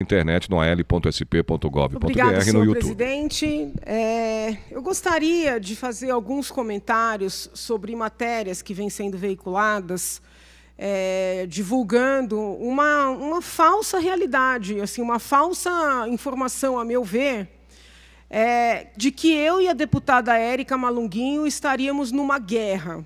internet no al.sp.gov.br no YouTube. presidente. É, eu gostaria de fazer alguns comentários sobre matérias que vêm sendo veiculadas, é, divulgando uma, uma falsa realidade, assim, uma falsa informação, a meu ver, é, de que eu e a deputada Érica Malunguinho estaríamos numa guerra.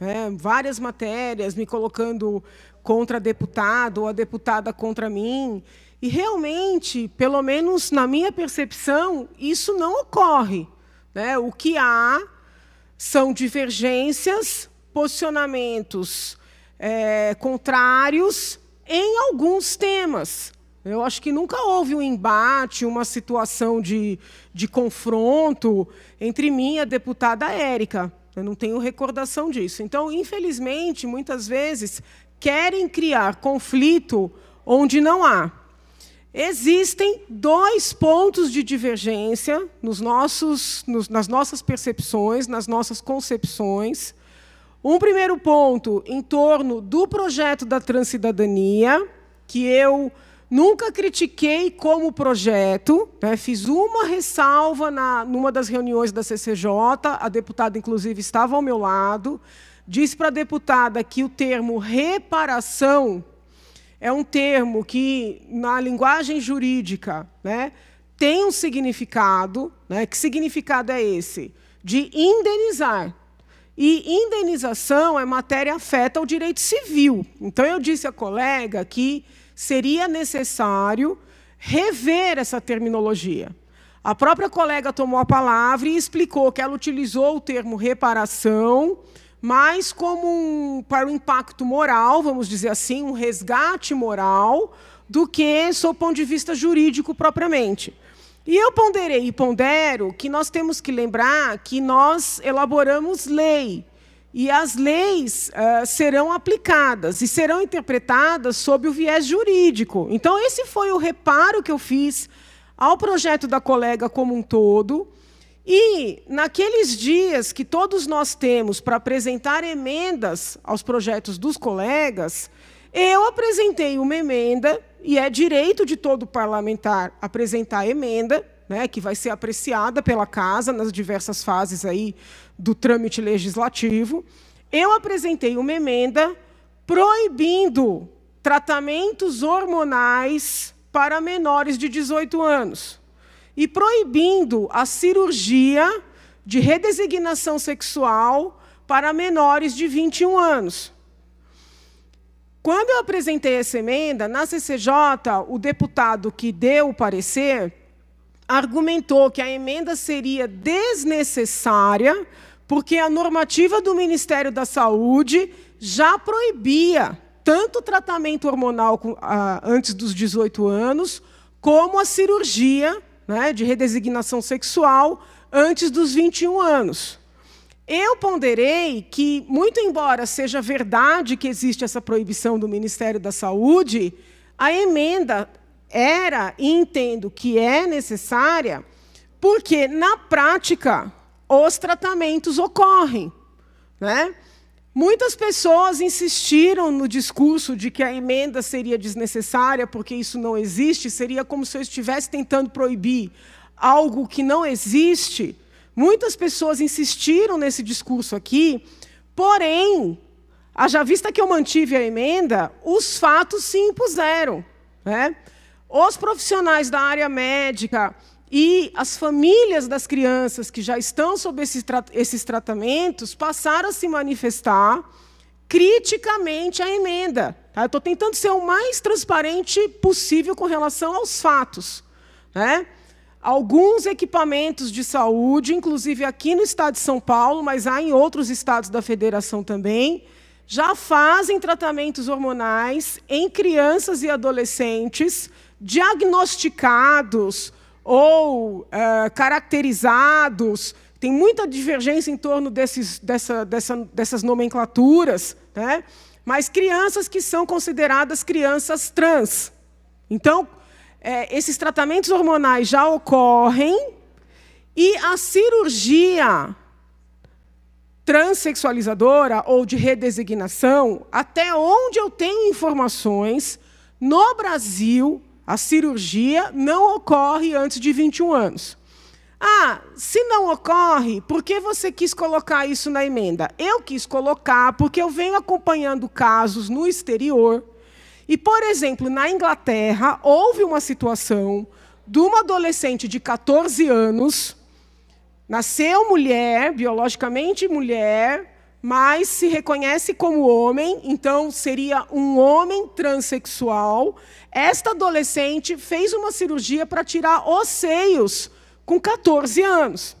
É, várias matérias me colocando contra deputado ou a deputada contra mim. E realmente, pelo menos na minha percepção, isso não ocorre. Né? O que há são divergências, posicionamentos é, contrários em alguns temas. Eu acho que nunca houve um embate, uma situação de, de confronto entre mim e a deputada Érica. Eu não tenho recordação disso. Então, infelizmente, muitas vezes querem criar conflito onde não há. Existem dois pontos de divergência nos nossos, nos, nas nossas percepções, nas nossas concepções. Um primeiro ponto em torno do projeto da transcidadania, que eu nunca critiquei como projeto, né? fiz uma ressalva na, numa das reuniões da CCJ, a deputada, inclusive, estava ao meu lado, disse para a deputada que o termo reparação é um termo que, na linguagem jurídica, né, tem um significado. Né, que significado é esse? De indenizar. E indenização é matéria afeta ao direito civil. Então, eu disse à colega que seria necessário rever essa terminologia. A própria colega tomou a palavra e explicou que ela utilizou o termo reparação mas como um, para o um impacto moral, vamos dizer assim, um resgate moral, do que sob o ponto de vista jurídico propriamente. E eu ponderei e pondero que nós temos que lembrar que nós elaboramos lei. E as leis uh, serão aplicadas e serão interpretadas sob o viés jurídico. Então, esse foi o reparo que eu fiz ao projeto da colega como um todo, e naqueles dias que todos nós temos para apresentar emendas aos projetos dos colegas, eu apresentei uma emenda, e é direito de todo parlamentar apresentar emenda, né, que vai ser apreciada pela casa nas diversas fases aí do trâmite legislativo. Eu apresentei uma emenda proibindo tratamentos hormonais para menores de 18 anos e proibindo a cirurgia de redesignação sexual para menores de 21 anos. Quando eu apresentei essa emenda, na CCJ, o deputado que deu o parecer argumentou que a emenda seria desnecessária, porque a normativa do Ministério da Saúde já proibia tanto o tratamento hormonal ah, antes dos 18 anos, como a cirurgia né, de redesignação sexual antes dos 21 anos. Eu ponderei que, muito embora seja verdade que existe essa proibição do Ministério da Saúde, a emenda era e entendo que é necessária, porque na prática os tratamentos ocorrem, né? Muitas pessoas insistiram no discurso de que a emenda seria desnecessária, porque isso não existe, seria como se eu estivesse tentando proibir algo que não existe. Muitas pessoas insistiram nesse discurso aqui, porém, haja vista que eu mantive a emenda, os fatos se impuseram. Né? Os profissionais da área médica, e as famílias das crianças que já estão sob esses, tra esses tratamentos passaram a se manifestar criticamente à emenda. Tá? estou tentando ser o mais transparente possível com relação aos fatos. Né? Alguns equipamentos de saúde, inclusive aqui no estado de São Paulo, mas há em outros estados da federação também, já fazem tratamentos hormonais em crianças e adolescentes diagnosticados ou é, caracterizados. Tem muita divergência em torno desses, dessa, dessa, dessas nomenclaturas, né? mas crianças que são consideradas crianças trans. Então, é, esses tratamentos hormonais já ocorrem e a cirurgia transexualizadora ou de redesignação, até onde eu tenho informações, no Brasil a cirurgia não ocorre antes de 21 anos. Ah, se não ocorre, por que você quis colocar isso na emenda? Eu quis colocar porque eu venho acompanhando casos no exterior. E, por exemplo, na Inglaterra, houve uma situação de uma adolescente de 14 anos, nasceu mulher, biologicamente mulher, mas se reconhece como homem, então seria um homem transexual. Esta adolescente fez uma cirurgia para tirar os seios com 14 anos.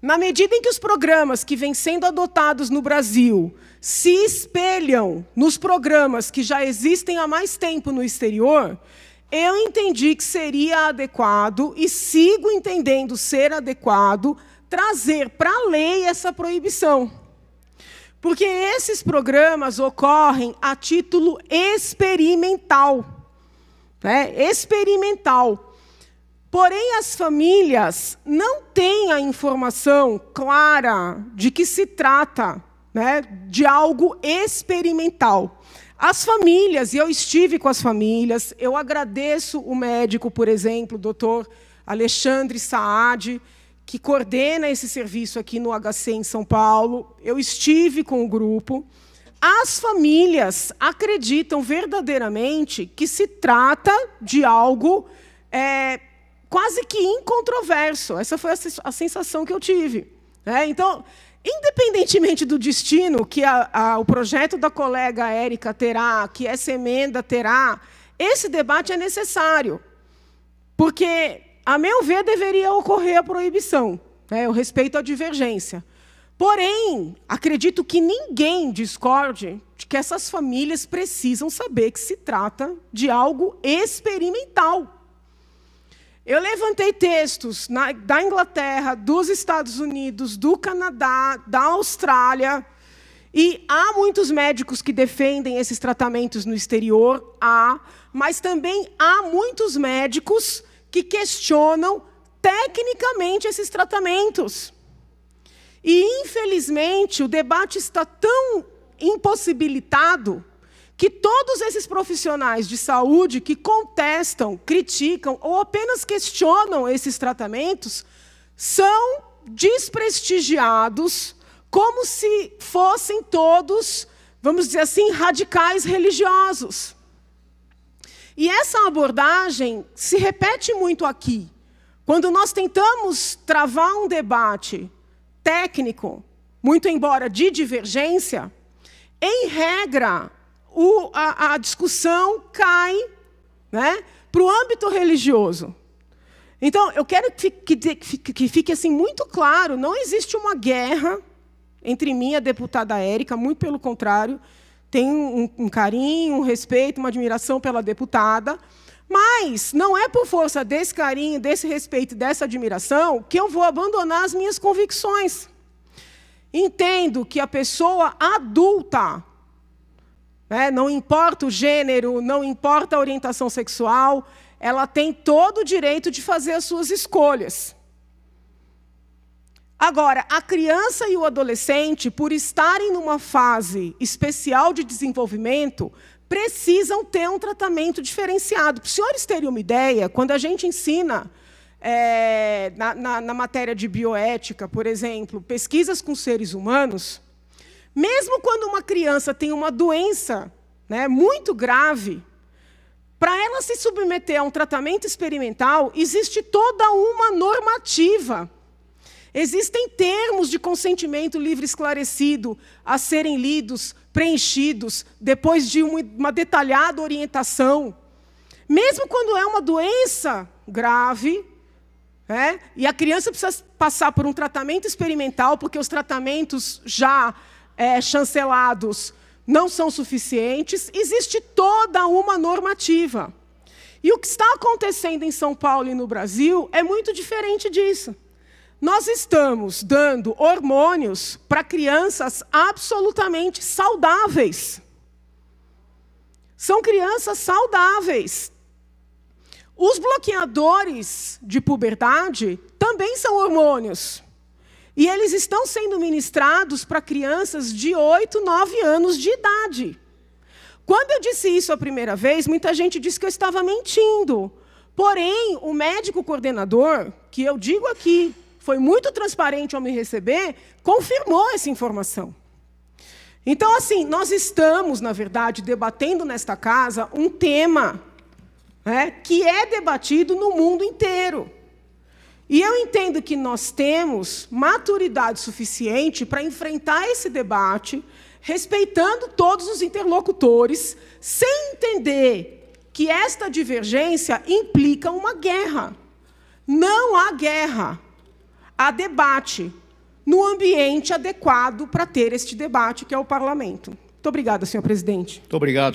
Na medida em que os programas que vêm sendo adotados no Brasil se espelham nos programas que já existem há mais tempo no exterior, eu entendi que seria adequado e sigo entendendo ser adequado trazer para a lei essa proibição. Porque esses programas ocorrem a título experimental. Né? Experimental. Porém, as famílias não têm a informação clara de que se trata né, de algo experimental. As famílias, e eu estive com as famílias, eu agradeço o médico, por exemplo, o doutor Alexandre Saad, que coordena esse serviço aqui no HC em São Paulo. Eu estive com o grupo. As famílias acreditam verdadeiramente que se trata de algo é, quase que incontroverso. Essa foi a sensação que eu tive. É, então, independentemente do destino que a, a, o projeto da colega Érica terá, que essa emenda terá, esse debate é necessário. Porque a meu ver, deveria ocorrer a proibição. Né? Eu respeito a divergência. Porém, acredito que ninguém discorde de que essas famílias precisam saber que se trata de algo experimental. Eu levantei textos na, da Inglaterra, dos Estados Unidos, do Canadá, da Austrália, e há muitos médicos que defendem esses tratamentos no exterior, há, mas também há muitos médicos que questionam tecnicamente esses tratamentos. E, infelizmente, o debate está tão impossibilitado que todos esses profissionais de saúde que contestam, criticam ou apenas questionam esses tratamentos são desprestigiados como se fossem todos, vamos dizer assim, radicais religiosos. E essa abordagem se repete muito aqui. Quando nós tentamos travar um debate técnico, muito embora de divergência, em regra, o, a, a, discussão cai né, para o âmbito religioso. Então, eu quero que, que, que fique assim muito claro: não existe uma guerra entre mim e a deputada Érica, muito pelo contrário tem um, um carinho, um respeito, uma admiração pela deputada, mas não é por força desse carinho, desse respeito, dessa admiração que eu vou abandonar as minhas convicções. Entendo que a pessoa adulta, né, não importa o gênero, não importa a orientação sexual, ela tem todo o direito de fazer as suas escolhas. Agora, a criança e o adolescente, por estarem numa fase especial de desenvolvimento, precisam ter um tratamento diferenciado. Para os senhores terem uma ideia, quando a gente ensina é, na, na, na matéria de bioética, por exemplo, pesquisas com seres humanos, mesmo quando uma criança tem uma doença né, muito grave, para ela se submeter a um tratamento experimental, existe toda uma normativa Existem termos de consentimento livre esclarecido a serem lidos, preenchidos, depois de uma detalhada orientação. Mesmo quando é uma doença grave, é, e a criança precisa passar por um tratamento experimental, porque os tratamentos já é, chancelados não são suficientes, existe toda uma normativa. E o que está acontecendo em São Paulo e no Brasil é muito diferente disso. Nós estamos dando hormônios para crianças absolutamente saudáveis. São crianças saudáveis. Os bloqueadores de puberdade também são hormônios. E eles estão sendo ministrados para crianças de 8, 9 anos de idade. Quando eu disse isso a primeira vez, muita gente disse que eu estava mentindo. Porém, o médico coordenador, que eu digo aqui, foi muito transparente ao me receber, confirmou essa informação. Então, assim, nós estamos, na verdade, debatendo nesta casa um tema né, que é debatido no mundo inteiro. E eu entendo que nós temos maturidade suficiente para enfrentar esse debate, respeitando todos os interlocutores, sem entender que esta divergência implica uma guerra. Não há guerra, a debate no ambiente adequado para ter este debate, que é o parlamento. Muito obrigada, senhor presidente. Muito obrigado.